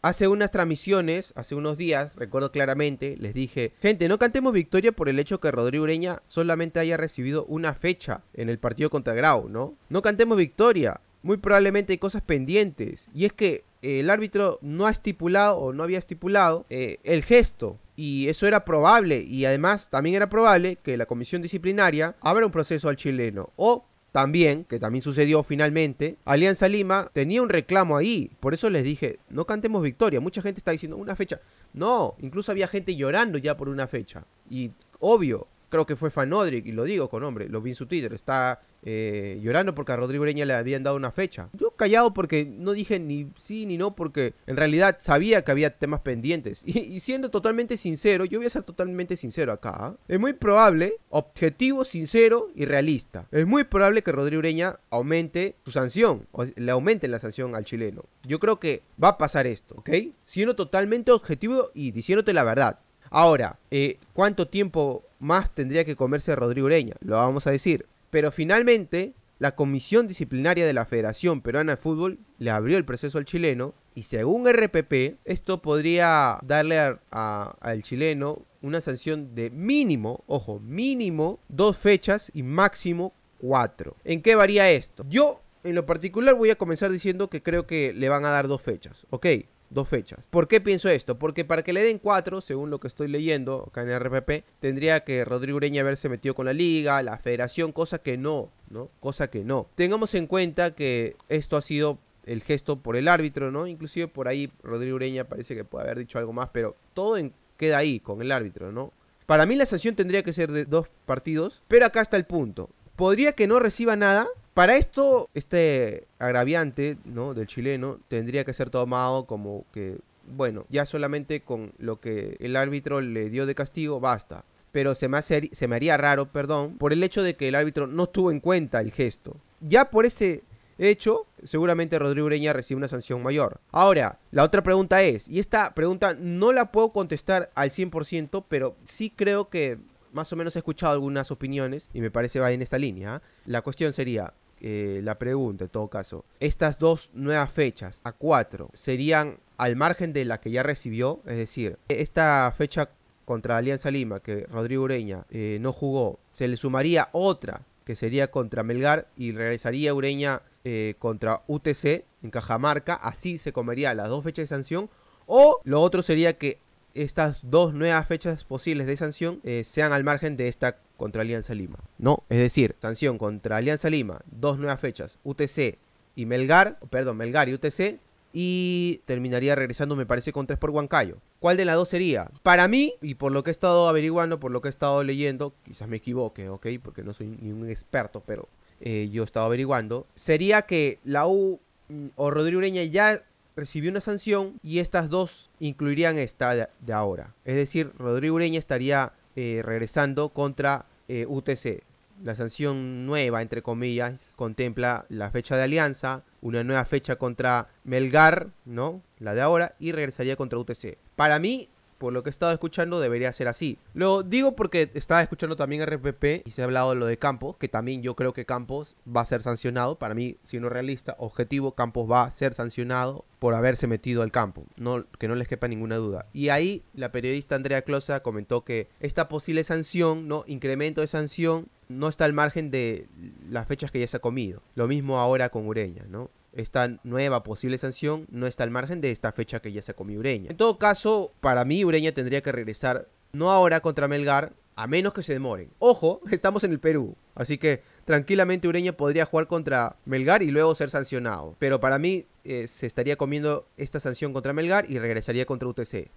Hace unas transmisiones, hace unos días, recuerdo claramente, les dije, gente, no cantemos victoria por el hecho que Rodrigo Ureña solamente haya recibido una fecha en el partido contra Grau, ¿no? No cantemos victoria. Muy probablemente hay cosas pendientes. Y es que eh, el árbitro no ha estipulado o no había estipulado eh, el gesto. Y eso era probable. Y además también era probable que la comisión disciplinaria abra un proceso al chileno. O también, que también sucedió finalmente, Alianza Lima tenía un reclamo ahí. Por eso les dije, no cantemos victoria. Mucha gente está diciendo una fecha. No, incluso había gente llorando ya por una fecha. Y obvio, creo que fue Fanodric, y lo digo con nombre, lo vi en su Twitter, está eh, llorando porque a Rodrigo Ureña le habían dado una fecha. Yo callado porque no dije ni sí ni no, porque en realidad sabía que había temas pendientes. Y, siendo totalmente sincero, yo voy a ser totalmente sincero acá. ¿eh? Es muy probable, objetivo, sincero y realista. Es muy probable que Rodrigo Ureña aumente su sanción, o le aumente la sanción al chileno. Yo creo que va a pasar esto, ¿ok? Siendo totalmente objetivo y diciéndote la verdad. Ahora, eh, ¿cuánto tiempo más tendría que comerse Rodrigo Ureña? Lo vamos a decir. Pero finalmente, la Comisión Disciplinaria de la Federación Peruana de Fútbol le abrió el proceso al chileno y según RPP, esto podría darle al chileno una sanción de mínimo, ojo, mínimo dos fechas y máximo cuatro. ¿En qué varía esto? Yo, en lo particular, voy a comenzar diciendo que creo que le van a dar dos fechas, ¿ok? dos fechas. ¿Por qué pienso esto? Porque para que le den cuatro, según lo que estoy leyendo acá en RPP, tendría que Rodrigo Ureña haberse metido con la liga, la federación, cosa que no, ¿no? Cosa que no. Tengamos en cuenta que esto ha sido el gesto por el árbitro, ¿no? Inclusive por ahí Rodrigo Ureña parece que puede haber dicho algo más, pero todo queda ahí con el árbitro, ¿no? Para mí la sanción tendría que ser de dos partidos, pero acá está el punto. Podría que no reciba nada, para esto, este agraviante ¿no? del chileno tendría que ser tomado como que, bueno, ya solamente con lo que el árbitro le dio de castigo, basta. Pero se me, se me haría raro, perdón, por el hecho de que el árbitro no tuvo en cuenta el gesto. Ya por ese hecho, seguramente Rodrigo Ureña recibe una sanción mayor. Ahora, la otra pregunta es, y esta pregunta no la puedo contestar al 100%, pero sí creo que más o menos he escuchado algunas opiniones y me parece va en esta línea. ¿ah? La cuestión sería, eh, la pregunta en todo caso. Estas dos nuevas fechas, a cuatro, serían al margen de la que ya recibió, es decir, esta fecha contra Alianza Lima, que Rodrigo Ureña eh, no jugó, se le sumaría otra, que sería contra Melgar, y regresaría Ureña eh, contra UTC en Cajamarca, así se comería las dos fechas de sanción, o lo otro sería que estas dos nuevas fechas posibles de sanción sean al margen de esta contra Alianza Lima. No, es decir, sanción contra Alianza Lima, dos nuevas fechas, UTC y Melgar, perdón, Melgar y UTC, y terminaría regresando, me parece, con tres por Huancayo. ¿Cuál de las dos sería? Para mí, y por lo que he estado averiguando, por lo que he estado leyendo, quizás me equivoque, ¿ok? Porque no soy ni un experto, pero eh, yo he estado averiguando, sería que la U mm, o Rodrigo Ureña ya recibió una sanción y estas dos incluirían esta de, de ahora. Es decir, Rodrigo Ureña estaría eh, regresando contra eh, UTC. La sanción nueva, entre comillas, contempla la fecha de alianza, una nueva fecha contra Melgar, ¿no? La de ahora, y regresaría contra UTC. Para mí, por lo que he estado escuchando, debería ser así. Lo digo porque estaba escuchando también RPP y se ha hablado de lo de Campos, que también yo creo que Campos va a ser sancionado. Para mí, siendo realista, objetivo, Campos va a ser sancionado por haberse metido al campo, no, que no les quepa ninguna duda. Y ahí la periodista Andrea Closa comentó que esta posible sanción, ¿no? incremento de sanción, no está al margen de las fechas que ya se ha comido. Lo mismo ahora con Ureña, ¿no? esta nueva posible sanción no está al margen de esta fecha que ya se comió Ureña. En todo caso, para mí Ureña tendría que regresar, no ahora contra Melgar, a menos que se demoren. Ojo, estamos en el Perú, así que tranquilamente Ureña podría jugar contra Melgar y luego ser sancionado. Pero para mí eh, se estaría comiendo esta sanción contra Melgar y regresaría contra UTC.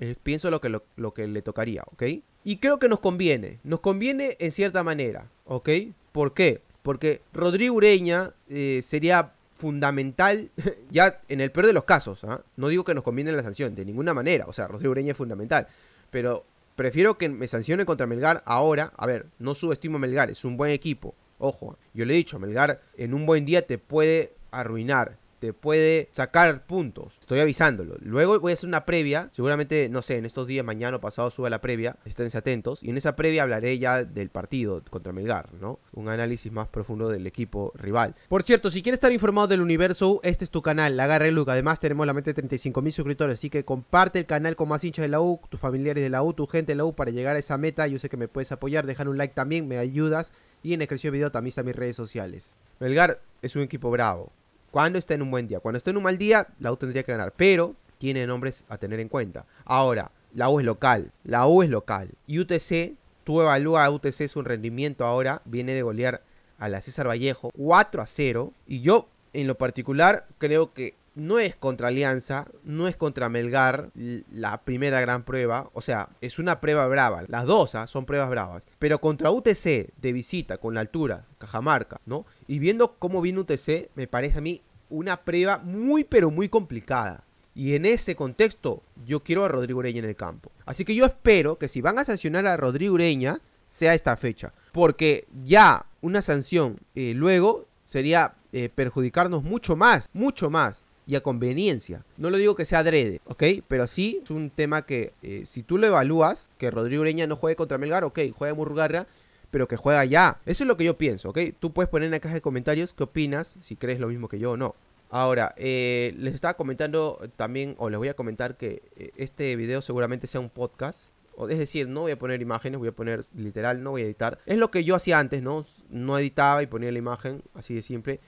Eh, pienso lo que, lo, que le tocaría, ¿ok? Y creo que nos conviene, nos conviene en cierta manera, ¿ok? ¿Por qué? Porque Rodrigo Ureña eh, sería fundamental, ya en el peor de los casos, ¿ah? no digo que nos conviene la sanción, de ninguna manera, o sea, Rodrigo Ureña es fundamental, pero prefiero que me sancione contra Melgar ahora, a ver, no subestimo a Melgar, es un buen equipo, ojo, yo le he dicho, Melgar en un buen día te puede arruinar, puede sacar puntos. Estoy avisándolo. Luego voy a hacer una previa. Seguramente, no sé, en estos días, mañana o pasado, suba la previa. Esténse atentos. Y en esa previa hablaré ya del partido contra Melgar, ¿no? Un análisis más profundo del equipo rival. Por cierto, si quieres estar informado del universo, este es tu canal, La Garra Luca. Además, tenemos la mente de 35 mil suscriptores. Así que comparte el canal con más hinchas de la U, tus familiares de la U, tu gente de la U para llegar a esa meta. Yo sé que me puedes apoyar. Dejar un like también, me ayudas. Y en la descripción video también están mis redes sociales. Melgar es un equipo bravo. Cuando está en un buen día. Cuando está en un mal día, la U tendría que ganar. Pero tiene nombres a tener en cuenta. Ahora, la U es local. La U es local. Y UTC, tú evalúa a UTC su rendimiento ahora. Viene de golear a la César Vallejo 4 a 0. Y yo, en lo particular, creo que no es contra Alianza, no es contra Melgar la primera gran prueba. O sea, es una prueba brava. Las dos ¿ah? son pruebas bravas. Pero contra UTC de visita, con la altura, Cajamarca, ¿no? Y viendo cómo viene UTC, me parece a mí una prueba muy pero muy complicada. Y en ese contexto, yo quiero a Rodrigo Ureña en el campo. Así que yo espero que si van a sancionar a Rodrigo Ureña, sea esta fecha. Porque ya una sanción eh, luego sería eh, perjudicarnos mucho más, mucho más. Y a conveniencia. No lo digo que sea adrede, ¿ok? Pero sí es un tema que eh, si tú lo evalúas, que Rodrigo Ureña no juegue contra Melgar, ok, juega Murrugarria pero que juega ya. Eso es lo que yo pienso, ¿ok? Tú puedes poner en la caja de comentarios qué opinas, si crees lo mismo que yo o no. Ahora, eh, les estaba comentando también, o les voy a comentar que eh, este video seguramente sea un podcast. o Es decir, no voy a poner imágenes, voy a poner literal, no voy a editar. Es lo que yo hacía antes, ¿no? No editaba y ponía la imagen, así de siempre.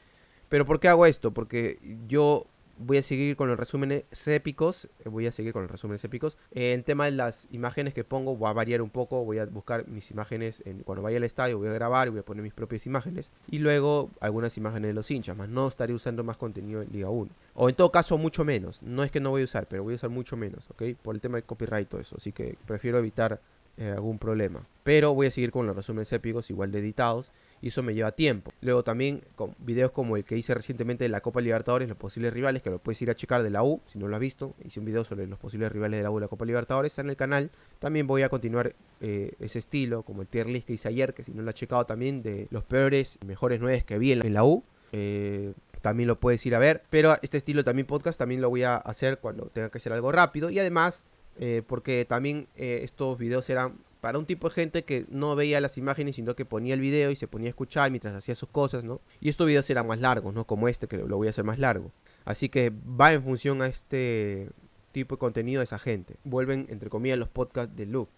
Pero ¿por qué hago esto? Porque yo voy a seguir con los resúmenes épicos. Eh, voy a seguir con los resúmenes épicos. en tema de las imágenes que pongo, voy a variar un poco. Voy a buscar mis imágenes cuando vaya al estadio. Voy a grabar y voy a poner mis propias imágenes. Y luego algunas imágenes de los hinchas. Más no estaré usando más contenido en Liga 1. O en todo caso, mucho menos. No es que no voy a usar, pero voy a usar mucho menos. ¿Ok? Por el tema del copyright y eso. Así que prefiero evitar eh, algún problema. Pero voy a seguir con los resúmenes épicos, igual de editados y eso me lleva tiempo. Luego también con videos como el que hice recientemente de la Copa Libertadores, los posibles rivales, que lo puedes ir a checar de la U, si no lo has visto, hice un video sobre los posibles rivales de la U de la Copa Libertadores, está en el canal. También voy a continuar eh, ese estilo, como el tier list que hice ayer, que si no lo has checado también, de los peores y mejores nueves que vi en la U. Eh, también lo puedes ir a ver, pero este estilo también podcast también lo voy a hacer cuando tenga que hacer algo rápido y además eh, porque también estos videos serán para un tipo de gente que no veía las imágenes, sino que ponía el video y se ponía a escuchar mientras hacía sus cosas, ¿no? Y estos videos eran más largos, ¿no? Como este, que lo voy a hacer más largo. Así que va en función a este tipo de contenido de esa gente. Vuelven, entre comillas, los podcasts de Luke.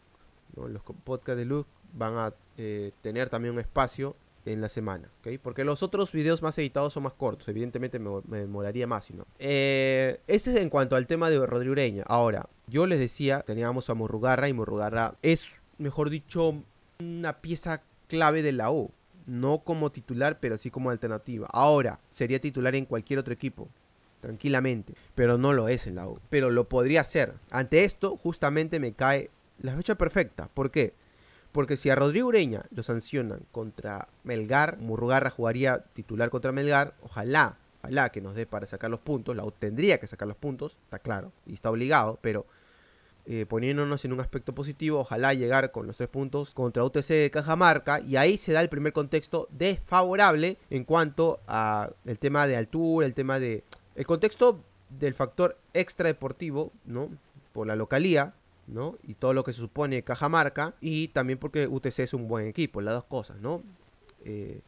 Los podcasts de Luke van a eh, tener también un espacio en la semana, ¿ok? Porque los otros videos más editados son más cortos, evidentemente me, me demoraría más, no. Eh, ese es en cuanto al tema de Rodrigo Ureña. Ahora, yo les decía, teníamos a Morrugarra. y Morrugarra es mejor dicho, una pieza clave de la U. No como titular, pero sí como alternativa. Ahora, sería titular en cualquier otro equipo tranquilamente, pero no lo es en la U, pero lo podría ser. Ante esto, justamente me cae la fecha perfecta. ¿Por qué? Porque si a Rodrigo Ureña lo sancionan contra Melgar, Murrugarra jugaría titular contra Melgar, ojalá, ojalá que nos dé para sacar los puntos, la U tendría que sacar los puntos, está claro, y está obligado, pero eh, poniéndonos en un aspecto positivo, ojalá llegar con los tres puntos contra UTC de Cajamarca y ahí se da el primer contexto desfavorable en cuanto a el tema de altura, el tema de el contexto del factor extradeportivo, ¿no? Por la localía, ¿no? Y todo lo que se supone Cajamarca y también porque UTC es un buen equipo, las dos cosas, ¿no? Eh,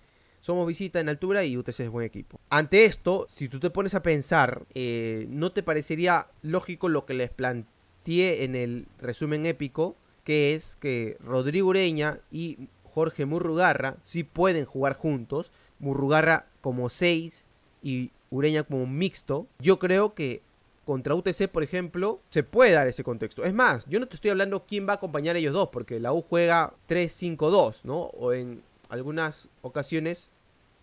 somos visita en altura y UTC es buen equipo. Ante esto, si tú te pones a pensar, eh, ¿no te parecería lógico lo que les planteé? en el resumen épico, que es que Rodrigo Ureña y Jorge Murrugarra sí pueden jugar juntos, Murrugarra como 6 y Ureña como mixto. Yo creo que contra UTC, por ejemplo, se puede dar ese contexto. Es más, yo no te estoy hablando quién va a acompañar a ellos dos, porque la U juega 3-5-2, ¿no? O en algunas ocasiones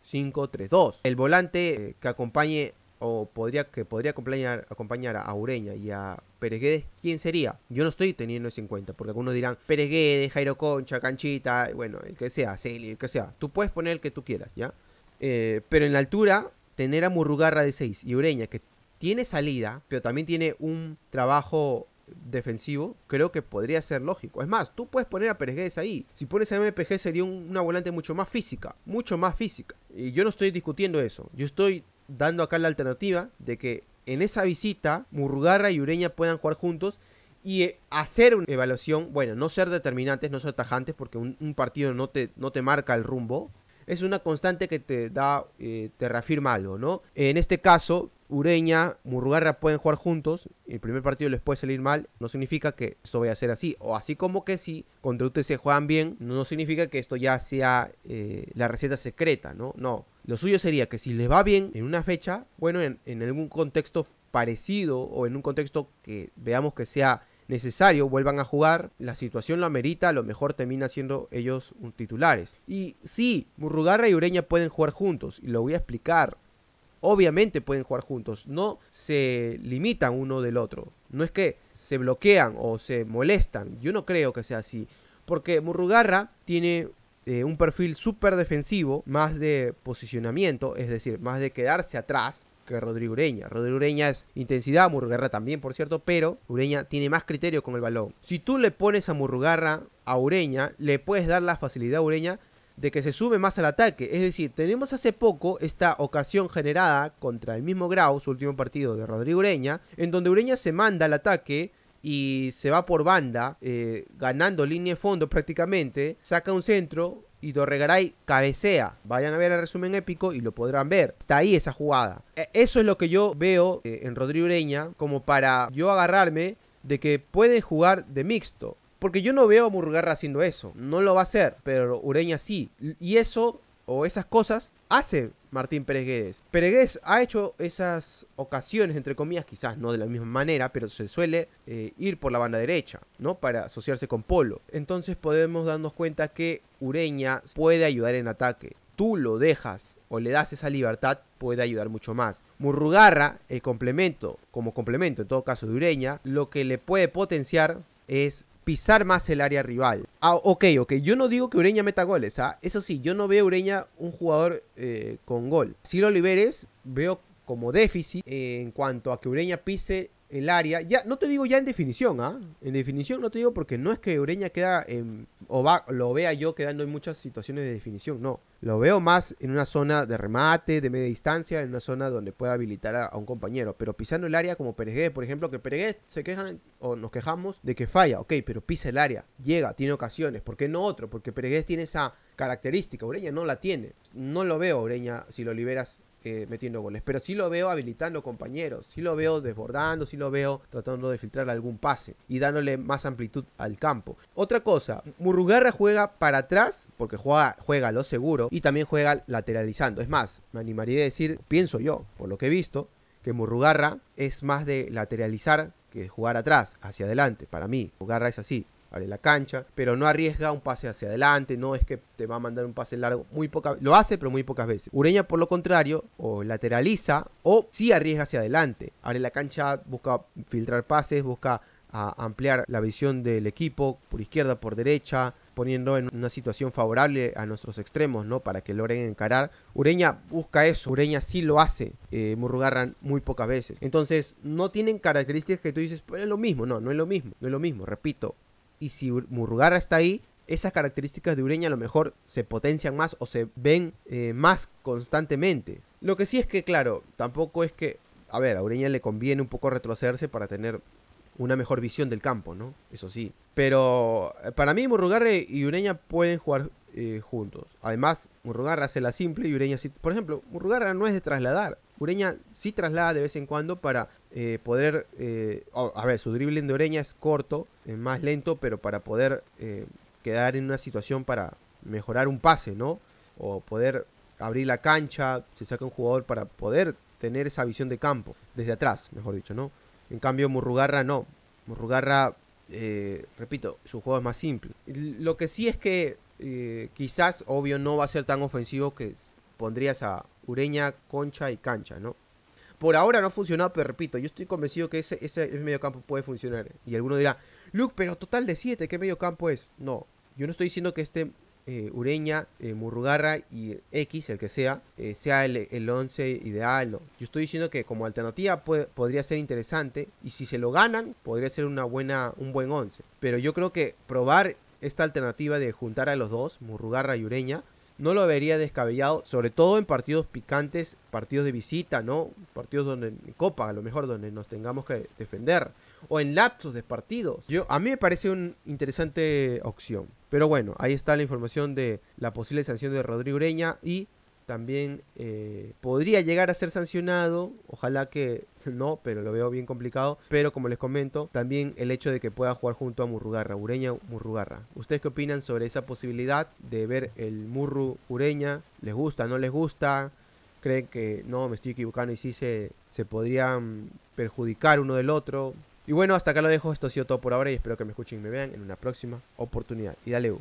5-3-2. El volante eh, que acompañe o podría, que podría acompañar, a Ureña y a Pérez Guedes, ¿quién sería? Yo no estoy teniendo eso en cuenta, porque algunos dirán Pérez Guedes, Jairo Concha, Canchita, bueno, el que sea, Celi, el que sea. Tú puedes poner el que tú quieras, ¿ya? Eh, pero en la altura, tener a Murrugarra de 6 y Ureña, que tiene salida, pero también tiene un trabajo defensivo, creo que podría ser lógico. Es más, tú puedes poner a Pérez Guedes ahí. Si pones a MPG sería una volante mucho más física, mucho más física. Y yo no estoy discutiendo eso. Yo estoy dando acá la alternativa de que en esa visita Murrugarra y Ureña puedan jugar juntos y eh, hacer una evaluación, bueno, no ser determinantes, no ser tajantes, porque un, partido no te, no te marca el rumbo, es una constante que te da, eh, te reafirma algo, ¿no? En este caso, Ureña, Murrugarra pueden jugar juntos, el primer partido les puede salir mal, no significa que esto vaya a ser así. O así como que si contra se juegan bien, no significa que esto ya sea eh, la receta secreta, ¿no? No. Lo suyo sería que si les va bien en una fecha, bueno, en, algún contexto parecido o en un contexto que veamos que sea necesario vuelvan a jugar, la situación lo amerita, a lo mejor termina siendo ellos titulares. Y sí, Murrugarra y Ureña pueden jugar juntos, y lo voy a explicar obviamente pueden jugar juntos, no se limitan uno del otro. No es que se bloquean o se molestan, yo no creo que sea así. Porque Murrugarra tiene eh, un perfil súper defensivo, más de posicionamiento, es decir, más de quedarse atrás que Rodrigo Ureña. Rodrigo Ureña es intensidad, Murrugarra también, por cierto, pero Ureña tiene más criterio con el balón. Si tú le pones a Murrugarra a Ureña, le puedes dar la facilidad a Ureña de que se sube más al ataque. Es decir, tenemos hace poco esta ocasión generada contra el mismo Grau, su último partido de Rodrigo Ureña, en donde Ureña se manda al ataque y se va por banda, eh, ganando línea de fondo prácticamente, saca un centro y Dorregaray cabecea. Vayan a ver el resumen épico y lo podrán ver. Está ahí esa jugada. E, eso es lo que yo veo eh, en Rodrigo Ureña como para yo agarrarme de que puede jugar de mixto. Porque yo no veo a Murrugarra haciendo eso. No lo va a hacer, pero Ureña sí. Y eso, o esas cosas, hace Martín Pérez Guedes. Pérez ha hecho esas ocasiones, entre comillas, quizás no de la misma manera, pero se suele eh, ir por la banda derecha, ¿no? Para asociarse con Polo. Entonces podemos darnos cuenta que Ureña puede ayudar en ataque. Tú lo dejas o le das esa libertad, puede ayudar mucho más. Murrugarra, el complemento, como complemento en todo caso de Ureña, lo que le puede potenciar es pisar más el área rival. Ah, ok, ok, yo no digo que Ureña meta goles, ¿ah? eso sí, yo no veo a Ureña un jugador eh, con gol. Si lo liberes, veo como déficit eh, en cuanto a que Ureña pise el área, ya no te digo ya en definición, ¿ah? En definición no te digo porque no es que Ureña queda en, o va, lo vea yo quedando en muchas situaciones de definición, no. Lo veo más en una zona de remate, de media distancia, en una zona donde pueda habilitar a, un compañero, pero pisando el área como Peregués, por ejemplo, que Peregués se queja o nos quejamos de que falla, ok, pero pisa el área, llega, tiene ocasiones, ¿por qué no otro? Porque Peregués tiene esa característica, Ureña no la tiene. No lo veo Ureña si lo liberas eh, metiendo goles. Pero si lo veo habilitando compañeros, si lo veo desbordando, si lo veo tratando de filtrar algún pase y dándole más amplitud al campo. Otra cosa, Murrugarra juega para atrás porque juega, juega lo seguro y también juega lateralizando. Es más, me animaría a decir, pienso yo, por lo que he visto, que Murrugarra es más de lateralizar que jugar atrás, hacia adelante, para mí. Murrugarra es así abre la cancha, pero no arriesga un pase hacia adelante, no es que te va a mandar un pase largo, muy poca, lo hace pero muy pocas veces. Ureña por lo contrario o lateraliza o sí arriesga hacia adelante, abre la cancha, busca filtrar pases, busca ampliar la visión del equipo por izquierda, por derecha, poniendo en una situación favorable a nuestros extremos, ¿no? Para que logren encarar. Ureña busca eso, Ureña sí lo hace, eh, Murrugarran muy pocas veces. Entonces, no tienen características que tú dices, pero es lo mismo, no, no es lo mismo, no es lo mismo, repito, y si Murrugarra está ahí, esas características de Ureña a lo mejor se potencian más o se ven eh, más constantemente. Lo que sí es que, claro, tampoco es que, a ver, a Ureña le conviene un poco retrocederse para tener una mejor visión del campo, ¿no? Eso sí. Pero eh, para mí Murrugarra y Ureña pueden jugar eh, juntos. Además, Murrugarra hace la simple y Ureña sí. Por ejemplo, Murrugarra no es de trasladar. Ureña sí traslada de vez en cuando para eh, poder, eh, a ver, su dribbling de Oreña es corto, es más lento, pero para poder eh, quedar en una situación para mejorar un pase, ¿no? O poder abrir la cancha, se saca un jugador para poder tener esa visión de campo, desde atrás, mejor dicho, ¿no? En cambio, Murrugarra no. Murrugarra, repito, su juego es más simple. Lo que sí es que quizás, obvio, no va a ser tan ofensivo que pondrías a Ureña, Concha y Cancha, ¿no? Por ahora no ha funcionado, pero repito, yo estoy convencido que ese, ese, medio campo puede funcionar. Y alguno dirá, Luke, pero total de 7, ¿qué medio campo es? No, yo no estoy diciendo que este eh, Ureña, eh, Murrugarra y X, el que sea, eh, sea el 11 ideal. No. Yo estoy diciendo que como alternativa podría ser interesante y si se lo ganan, podría ser una buena, un buen 11. Pero yo creo que probar esta alternativa de juntar a los dos, Murrugarra y Ureña, no lo vería descabellado, sobre todo en partidos picantes, partidos de visita, ¿no? Partidos donde en copa, a lo mejor donde nos tengamos que defender o en lapsos de partidos. Yo a mí me parece una interesante opción. Pero bueno, ahí está la información de la posible sanción de Rodrigo Ureña y también eh, podría llegar a ser sancionado, ojalá que no, pero lo veo bien complicado, pero como les comento, también el hecho de que pueda jugar junto a Murrugarra, Ureña Murrugarra. ¿Ustedes qué opinan sobre esa posibilidad de ver el Murru Ureña? ¿Les gusta, no les gusta? ¿Creen que no, me estoy equivocando y sí se, se podrían mm, perjudicar uno del otro? Y bueno, hasta acá lo dejo, esto ha sido todo por ahora y espero que me escuchen y me vean en una próxima oportunidad. Y dale U.